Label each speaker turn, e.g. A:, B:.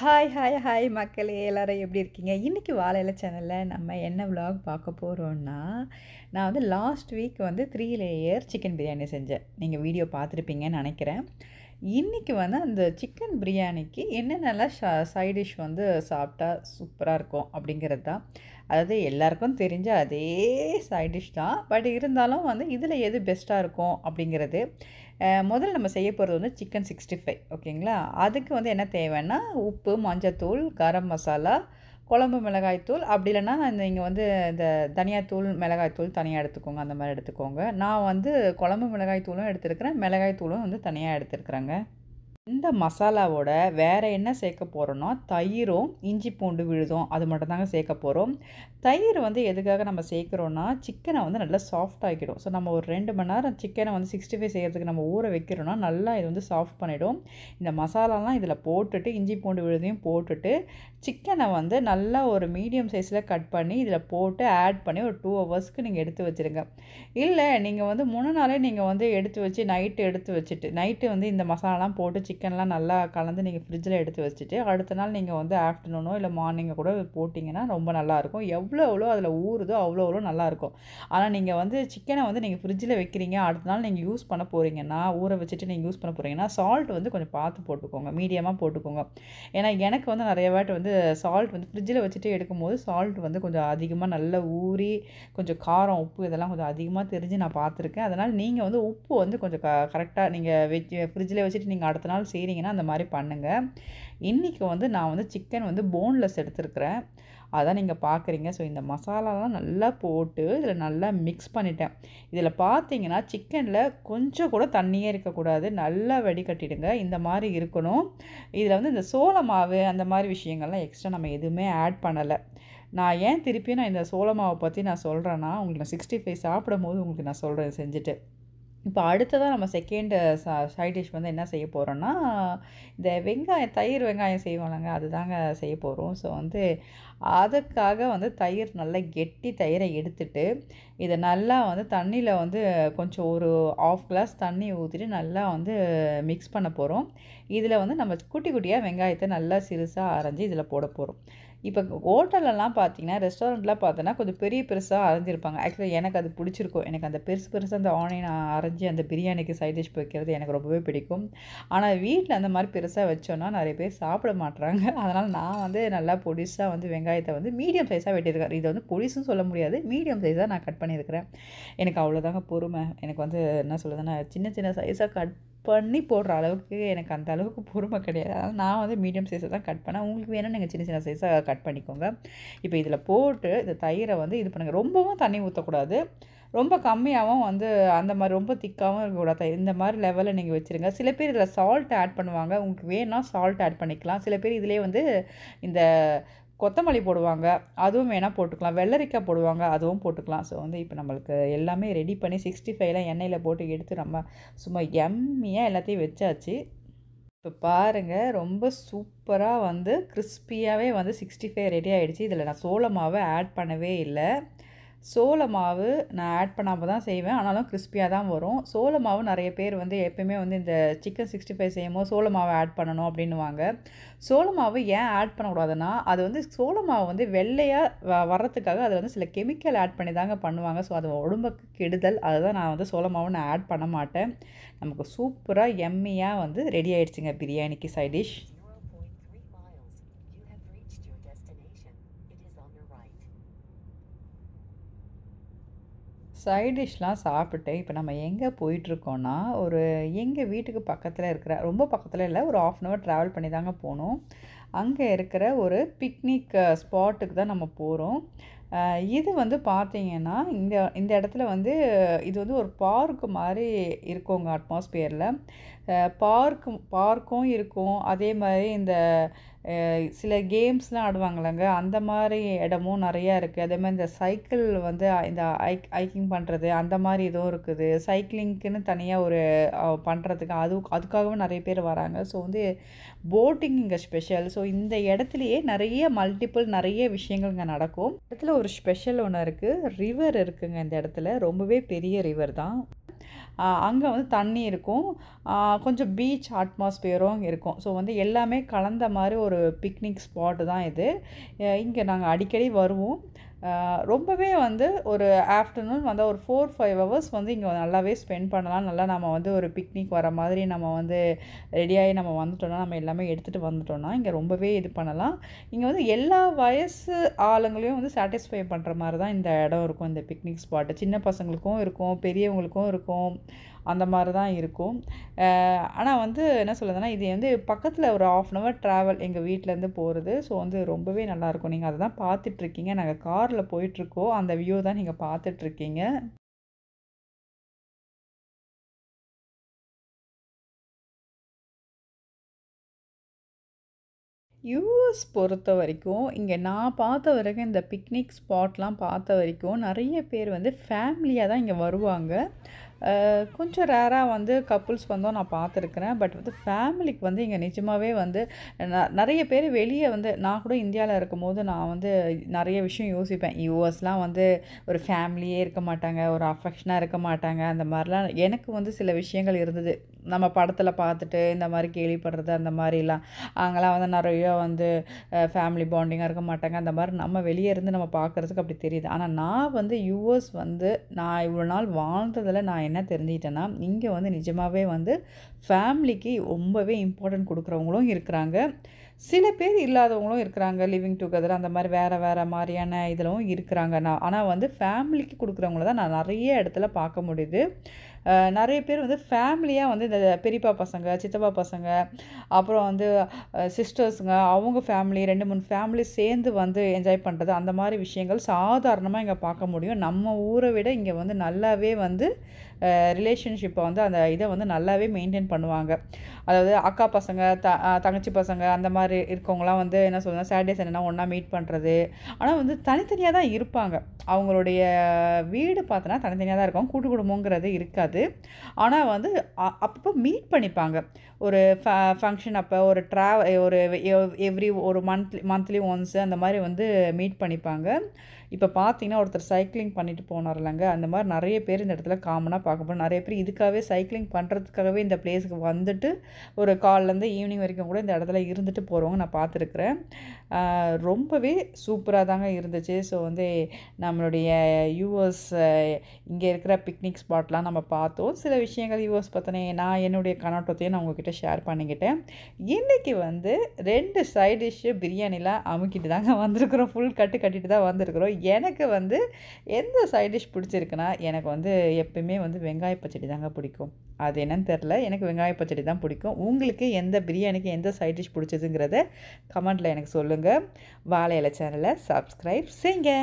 A: hi hi hi மக்களே எல்லோரும் எப்படி இருக்கீங்க இன்றைக்கி வாழையில சேனலில் நம்ம என்ன விலாக் பார்க்க போகிறோன்னா நான் வந்து லாஸ்ட் வீக் வந்து த்ரீ லேயர் சிக்கன் பிரியாணி செஞ்சேன் நீங்கள் வீடியோ பார்த்துருப்பீங்கன்னு நினைக்கிறேன் இன்றைக்கி வந்து அந்த சிக்கன் பிரியாணிக்கு என்னென்னலாம் சைட் சைடிஷ் வந்து சாப்பிட்டா சூப்பராக இருக்கும் அப்படிங்கிறது தான் அதாவது எல்லாருக்கும் தெரிஞ்ச அதே சைட் டிஷ் தான் பட் இருந்தாலும் வந்து இதில் எது பெஸ்ட்டாக இருக்கும் அப்படிங்கிறது முதல்ல நம்ம செய்ய போகிறது வந்து சிக்கன் சிக்ஸ்டி ஃபைவ் ஓகேங்களா அதுக்கு வந்து என்ன தேவைன்னா உப்பு மஞ்சத்தூள் கரம் மசாலா குழம்பு மிளகாய்த்தூள் அப்படி இல்லைன்னா நீங்கள் வந்து இந்த தனியாத்தூள் மிளகாய்த்தூள் தனியாக எடுத்துக்கோங்க அந்த மாதிரி எடுத்துக்கோங்க நான் வந்து குழம்பு மிளகாய்த்தூளும் எடுத்துருக்கிறேன் மிளகாய்த்தூளும் வந்து தனியாக எடுத்துருக்குறேங்க இந்த மசாலாவோட வேறு என்ன சேர்க்க போகிறோன்னா தயிரும் இஞ்சி பூண்டு விழுதும் அது மட்டும்தாங்க சேர்க்க போகிறோம் தயிர் வந்து எதுக்காக நம்ம சேர்க்குறோன்னா சிக்கனை வந்து நல்லா சாஃப்ட் ஆகிடும் ஸோ நம்ம ஒரு ரெண்டு மணி நேரம் சிக்கனை வந்து சிக்ஸ்டி ஃபைவ் செய்கிறதுக்கு நம்ம ஊற வைக்கிறோன்னா நல்லா இது வந்து சாஃப்ட் பண்ணிவிடும் இந்த மசாலாலாம் இதில் போட்டுட்டு இஞ்சி பூண்டு விழுதையும் போட்டுட்டு சிக்கனை வந்து நல்லா ஒரு மீடியம் சைஸில் கட் பண்ணி இதில் போட்டு ஆட் பண்ணி ஒரு டூ ஹவர்ஸ்க்கு நீங்கள் எடுத்து வச்சுருங்க இல்லை நீங்கள் வந்து மூணு நாளே நீங்கள் வந்து எடுத்து வச்சு நைட்டு எடுத்து வச்சுட்டு நைட்டு வந்து இந்த மசாலாலாம் போட்டு சிக்கன்லாம் நல்லா கலந்து நீங்கள் ஃப்ரிட்ஜில் எடுத்து வச்சுட்டு அடுத்த நாள் நீங்கள் வந்து ஆஃப்டர்நூனோ இல்லை மார்னிங்கோ கூட போட்டிங்கன்னா ரொம்ப நல்லாயிருக்கும் எவ்வளோ எவ்வளோ அதில் ஊறுதோ அவ்வளோ அவ்வளோ நல்லாயிருக்கும் ஆனால் நீங்கள் வந்து சிக்கனை வந்து நீங்கள் ஃப்ரிட்ஜில் வைக்கிறீங்க அடுத்த நாள் நீங்கள் யூஸ் பண்ண போகிறீங்கன்னா ஊற வச்சுட்டு நீங்கள் யூஸ் பண்ண போகிறீங்கன்னா சால்ட் வந்து கொஞ்சம் பார்த்து போட்டுக்கோங்க மீடியமாக போட்டுக்கோங்க ஏன்னா எனக்கு வந்து நிறைய வாட்டி வந்து சால்ட் வந்து ஃப்ரிட்ஜில் வச்சுட்டு எடுக்கும்போது சால்ட் வந்து கொஞ்சம் அதிகமாக நல்லா ஊறி கொஞ்சம் காரம் உப்பு இதெல்லாம் கொஞ்சம் அதிகமாக தெரிஞ்சு நான் பார்த்துருக்கேன் அதனால் நீங்கள் வந்து உப்பு வந்து கொஞ்சம் க கரெக்டாக நீங்கள் வச்சு ஃப்ரிட்ஜில் வச்சுட்டு நீங்கள் அடுத்த நாள் நாள் செய்கிறீங்கன்னா அந்த மாதிரி பண்ணுங்கள் இன்றைக்கி வந்து நான் வந்து சிக்கன் வந்து போன்லெஸ் எடுத்துருக்குறேன் அதான் நீங்கள் பார்க்குறீங்க ஸோ இந்த மசாலாலாம் நல்லா போட்டு இதில் நல்லா மிக்ஸ் பண்ணிட்டேன் இதில் பார்த்தீங்கன்னா சிக்கனில் கொஞ்சம் கூட தண்ணியே இருக்கக்கூடாது நல்லா வடிகட்டிடுங்க இந்த மாதிரி இருக்கணும் இதில் வந்து இந்த சோள மாவு அந்த மாதிரி விஷயங்கள்லாம் எக்ஸ்ட்ரா நம்ம எதுவுமே ஆட் பண்ணலை நான் ஏன் திருப்பியும் நான் இந்த சோளமாவை பற்றி நான் சொல்கிறேன்னா உங்களுக்கு நான் சிக்ஸ்டி ஃபைவ் சாப்பிடும் போது உங்களுக்கு நான் சொல்கிறேன் செஞ்சுட்டு இப்போ அடுத்ததாக நம்ம செகண்ட் ச சைட் டிஷ் வந்து என்ன செய்ய போகிறோன்னா இந்த வெங்காயம் தயிர் வெங்காயம் செய்வோம்லங்க அதுதாங்க செய்ய போகிறோம் ஸோ வந்து அதுக்காக வந்து தயிர் நல்லா கெட்டி தயிரை எடுத்துட்டு இதை நல்லா வந்து தண்ணியில் வந்து கொஞ்சம் ஒரு ஆஃப் கிளாஸ் தண்ணி ஊற்றிட்டு நல்லா வந்து மிக்ஸ் பண்ண போகிறோம் இதில் வந்து நம்ம குட்டி குட்டியாக வெங்காயத்தை நல்லா சிறுசாக அரைஞ்சி இதில் போட போகிறோம் இப்போ ஹோட்டலெல்லாம் பார்த்தீங்கன்னா ரெஸ்டாரண்ட்லாம் பார்த்தோன்னா கொஞ்சம் பெரிய பெருசாக அரைஞ்சிருப்பாங்க ஆக்சுவலாக எனக்கு அது பிடிச்சிருக்கும் எனக்கு அந்த பெருசு பெருசாக அந்த ஆன்லைன் அரைஞ்சி அந்த பிரியாணிக்கு சைட் டிஷ் வைக்கிறது எனக்கு ரொம்பவே பிடிக்கும் ஆனால் வீட்டில் அந்த மாதிரி பெருசாக வச்சோன்னா நிறைய பேர் சாப்பிட மாட்டுறாங்க அதனால் நான் வந்து நல்லா பொடிசாக வந்து வெங்காயத்தை வந்து மீடியம் சைஸாக வெட்டியிருக்கேன் இதை வந்து பொடிசுன்னு சொல்ல முடியாது மீடியம் சைஸாக நான் கட் பண்ணியிருக்கிறேன் எனக்கு அவ்வளோதாங்க பொறுமை எனக்கு வந்து என்ன சொல்லுதுன்னா சின்ன சின்ன சைஸாக கட் பண்ணி போடுற அளவுக்கு எனக்கு அந்த அளவுக்கு பொறுமை கிடையாது அதனால் நான் வந்து மீடியம் சைஸை தான் கட் பண்ணேன் உங்களுக்கு வேணும் நீங்கள் சின்ன சின்ன சைஸாக கட் பண்ணிக்கோங்க இப்போ இதில் போட்டு இந்த தயிரை வந்து இது பண்ணுங்கள் ரொம்பவும் தண்ணி ஊற்றக்கூடாது ரொம்ப கம்மியாகவும் வந்து அந்த மாதிரி ரொம்ப திக்காகவும் இருக்கக்கூடாது இந்த மாதிரி லெவலில் நீங்கள் வச்சுருங்க சில பேர் இதில் சால்ட் ஆட் பண்ணுவாங்க உங்களுக்கு வேணால் சால்ட் ஆட் பண்ணிக்கலாம் சில பேர் இதிலே வந்து இந்த கொத்தமல்லி போடுவாங்க அதுவும் வேணால் போட்டுக்கலாம் வெள்ளரிக்காய் போடுவாங்க அதுவும் போட்டுக்கலாம் ஸோ வந்து இப்போ நம்மளுக்கு எல்லாமே ரெடி பண்ணி சிக்ஸ்டி ஃபைவ்லாம் எண்ணெயில் போட்டு எடுத்து நம்ம சும்மா எம்மியாக எல்லாத்தையும் வச்சாச்சு இப்போ பாருங்கள் ரொம்ப சூப்பராக வந்து கிறிஸ்பியாகவே வந்து சிக்ஸ்டி ஃபைவ் ரெடி ஆகிடுச்சு இதில் நான் சோளமாவை ஆட் பண்ணவே இல்லை சோள மாவு நான் ஆட் பண்ணாமல் தான் செய்வேன் ஆனாலும் கிறிஸ்பியாக தான் வரும் சோள மாவு நிறைய பேர் வந்து எப்பயுமே வந்து இந்த சிக்கன் சிக்ஸ்டி ஃபைவ் செய்யும்போது சோள மாவை ஆட் பண்ணணும் அப்படின்னுவாங்க சோள மாவு ஏன் ஆட் பண்ணக்கூடாதுன்னா அது வந்து சோள மாவு வந்து வெள்ளையாக வர்றதுக்காக அதில் வந்து சில கெமிக்கல் ஆட் பண்ணி தாங்க பண்ணுவாங்க ஸோ அது உடம்புக்கு கெடுதல் அதுதான் நான் வந்து சோள மாவு நான் ஆட் பண்ண மாட்டேன் நமக்கு சூப்பராக எம்மியாக வந்து ரெடி ஆகிடுச்சுங்க பிரியாணிக்கு சைடிஷ் சைட் டிஷ்லாம் சாப்பிட்டு இப்போ நம்ம எங்கே போயிட்டுருக்கோன்னா ஒரு எங்கள் வீட்டுக்கு பக்கத்தில் இருக்கிற ரொம்ப பக்கத்தில் இல்லை ஒரு ஆஃப் அன் ஹவர் ட்ராவல் பண்ணி தாங்க போகணும் அங்கே இருக்கிற ஒரு பிக்னிக் ஸ்பாட்டுக்கு தான் நம்ம போகிறோம் இது வந்து பார்த்தீங்கன்னா இந்த இந்த இடத்துல வந்து இது வந்து ஒரு பார்க் மாதிரி உங்கள் அட்மாஸ்பியரில் பார்க் பார்க்கும் இருக்கும் அதே மாதிரி இந்த சில கேம்ஸ்லாம் ஆடுவாங்களாங்க அந்த மாதிரி இடமும் நிறையா இருக்குது அதே மாதிரி இந்த சைக்கிள் வந்து இந்த ஐக் ஹைக்கிங் பண்ணுறது அந்த மாதிரி இதுவும் இருக்குது சைக்கிளிங்க்குன்னு தனியாக ஒரு பண்ணுறதுக்கு அது அதுக்காகவும் நிறைய பேர் வராங்க ஸோ வந்து போட்டிங் இங்கே ஸ்பெஷல் ஸோ இந்த இடத்துலையே நிறைய மல்டிப்புள் நிறைய விஷயங்கள் இங்கே நடக்கும் இடத்துல ஒரு ஒரு ஸ்பெஷல் ஒன்று இருக்குது ரிவர் இருக்குங்க இந்த இடத்துல ரொம்பவே பெரிய ரிவர் தான் அங்கே வந்து தண்ணி இருக்கும் கொஞ்சம் பீச் அட்மாஸ்பியரும் இருக்கும் ஸோ வந்து எல்லாமே கலந்த மாதிரி ஒரு பிக்னிக் ஸ்பாட்டு தான் இது இங்கே நாங்கள் அடிக்கடி வருவோம் ரொம்பவே வந்து ஒரு ஆஃப்டர்நூன் வந்து ஒரு ஃபோர் ஃபைவ் ஹவர்ஸ் வந்து இங்கே நல்லாவே ஸ்பெண்ட் பண்ணலாம் நல்லா நம்ம வந்து ஒரு பிக்னிக் வர மாதிரி நம்ம வந்து ரெடியாகி நம்ம வந்துட்டோம்னா நம்ம எல்லாமே எடுத்துகிட்டு வந்துட்டோம்னா இங்கே ரொம்பவே இது பண்ணலாம் இங்கே வந்து எல்லா வயசு ஆளுங்களையும் வந்து சாட்டிஸ்ஃபை பண்ணுற மாதிரி தான் இந்த இடம் இருக்கும் இந்த பிக்னிக் ஸ்பாட்டு சின்ன பசங்களுக்கும் இருக்கும் பெரியவங்களுக்கும் இருக்கும் அந்த மாதிரி தான் இருக்கும் ஆனால் வந்து என்ன சொல்லுதுன்னா இது வந்து பக்கத்தில் ஒரு ஆஃப் அன் ஹவர் ட்ராவல் எங்கள் வீட்டிலேருந்து போகிறது ஸோ வந்து ரொம்பவே நல்லாயிருக்கும் நீங்கள் அதை தான் பார்த்துட்ருக்கீங்க நாங்கள் கார் காரில் போயிட்டுருக்கோ அந்த வியூ தான் நீங்கள் பார்த்துட்ருக்கீங்க யூஎஸ் பொறுத்த வரைக்கும் இங்கே நான் பார்த்த வரைக்கும் இந்த பிக்னிக் ஸ்பாட்லாம் பார்த்த வரைக்கும் நிறைய பேர் வந்து ஃபேமிலியாக தான் இங்கே வருவாங்க கொஞ்சம் ரேராக வந்து கப்புள்ஸ் வந்தோம் நான் பார்த்துருக்குறேன் பட் வந்து ஃபேமிலிக்கு வந்து இங்கே நிஜமாகவே வந்து நிறைய பேர் வெளியே வந்து நான் கூட இந்தியாவில் இருக்கும்போது நான் வந்து நிறைய விஷயம் யோசிப்பேன் யூஎஸ்லாம் வந்து ஒரு ஃபேமிலியே இருக்க மாட்டாங்க ஒரு அஃபெக்ஷனாக இருக்க மாட்டாங்க அந்த மாதிரிலாம் எனக்கு வந்து சில விஷயங்கள் இருந்தது நம்ம படத்தில் பார்த்துட்டு இந்த மாதிரி கேள்விப்படுறது அந்த மாதிரிலாம் அங்கெல்லாம் வந்து நிறையா வந்து ஃபேமிலி பாண்டிங்காக இருக்க மாட்டாங்க அந்த மாதிரி நம்ம வெளியே இருந்து நம்ம பார்க்குறதுக்கு அப்படி தெரியுது ஆனால் நான் வந்து யூஎஸ் வந்து நான் இவ்வளோ நாள் வாழ்ந்ததில் நான் நான் என்ன தெரிஞ்சுக்கிட்டேன்னா இங்கே வந்து நிஜமாகவே வந்து ஃபேமிலிக்கு ரொம்பவே இம்பார்ட்டன்ட் கொடுக்குறவங்களும் இருக்கிறாங்க சில பேர் இல்லாதவங்களும் இருக்கிறாங்க லிவிங் டுகெதர் அந்த மாதிரி வேறு வேறு மாதிரியான இதிலும் இருக்கிறாங்க நான் ஆனால் வந்து ஃபேமிலிக்கு கொடுக்குறவங்கள தான் நான் நிறைய இடத்துல பார்க்க முடியுது நிறைய பேர் வந்து ஃபேமிலியாக வந்து இந்த பெரியப்பா பசங்க சித்தப்பா பசங்க அப்புறம் வந்து சிஸ்டர்ஸுங்க அவங்க ஃபேமிலி ரெண்டு மூணு ஃபேமிலி சேர்ந்து வந்து என்ஜாய் பண்ணுறது அந்த மாதிரி விஷயங்கள் சாதாரணமாக இங்கே பார்க்க முடியும் நம்ம ஊரை விட இங்கே வந்து நல்லாவே வந்து ரிலேஷன்ஷிப்பை வந்து அந்த இதை வந்து நல்லாவே மெயின்டைன் பண்ணுவாங்க அதாவது அக்கா பசங்க த தங்கச்சி பசங்க அந்த மாதிரி மாதிரி இருக்கவங்களாம் வந்து என்ன சொல்லுங்கள் சாட்டர்டே சண்டேனா ஒன்றா மீட் பண்ணுறது ஆனால் வந்து தனித்தனியாக தான் இருப்பாங்க அவங்களுடைய வீடு பார்த்தோன்னா தனித்தனியாக தான் இருக்கும் கூட்டு குடும்பங்கிறது இருக்காது ஆனால் வந்து அப்பப்போ மீட் பண்ணிப்பாங்க ஒரு ஃப ஃபங்க்ஷன் அப்போ ஒரு ட்ராவ ஒரு எவ்ரி ஒரு மந்த்லி மந்த்லி ஒன்ஸ் அந்த மாதிரி வந்து மீட் பண்ணிப்பாங்க இப்போ பார்த்தீங்கன்னா ஒருத்தர் சைக்கிளிங் பண்ணிட்டு போனார் இல்லைங்க அந்த மாதிரி நிறைய பேர் இந்த இடத்துல காமனாக பார்க்கப்படும் நிறைய பேர் இதுக்காகவே சைக்கிளிங் பண்ணுறதுக்காகவே இந்த பிளேஸுக்கு வந்துட்டு ஒரு காலிலேருந்து ஈவினிங் வரைக்கும் கூட இந்த இடத்துல இருந்துட்டு போ போகிறவங்க நான் பார்த்துருக்குறேன் ரொம்பவே சூப்பராக தாங்க இருந்துச்சு ஸோ வந்து நம்மளுடைய யூஎஸ் இங்கே இருக்கிற பிக்னிக் ஸ்பாட்லாம் நம்ம பார்த்தோம் சில விஷயங்கள் யூஎஸ் பற்றினே நான் என்னுடைய கண்ணோட்டத்தையும் நான் உங்ககிட்ட ஷேர் பண்ணிக்கிட்டேன் இன்றைக்கி வந்து ரெண்டு சைட் டிஷ்ஷு பிரியாணிலாம் அமுக்கிட்டு தாங்க வந்திருக்கிறோம் ஃபுல் கட்டு கட்டிட்டு தான் வந்திருக்கிறோம் எனக்கு வந்து எந்த சைட் டிஷ் பிடிச்சிருக்குன்னா எனக்கு வந்து எப்பயுமே வந்து வெங்காய பச்சடி தாங்க பிடிக்கும் அது என்னன்னு தெரில எனக்கு வெங்காய பச்சடி தான் பிடிக்கும் உங்களுக்கு எந்த பிரியாணிக்கு எந்த சைட் டிஷ் பிடிச்சதுங்கிறது அப்படிங்கிறத கமெண்ட்டில் எனக்கு சொல்லுங்கள் வாழை இலை சேனலை சப்ஸ்கிரைப் செய்யுங்க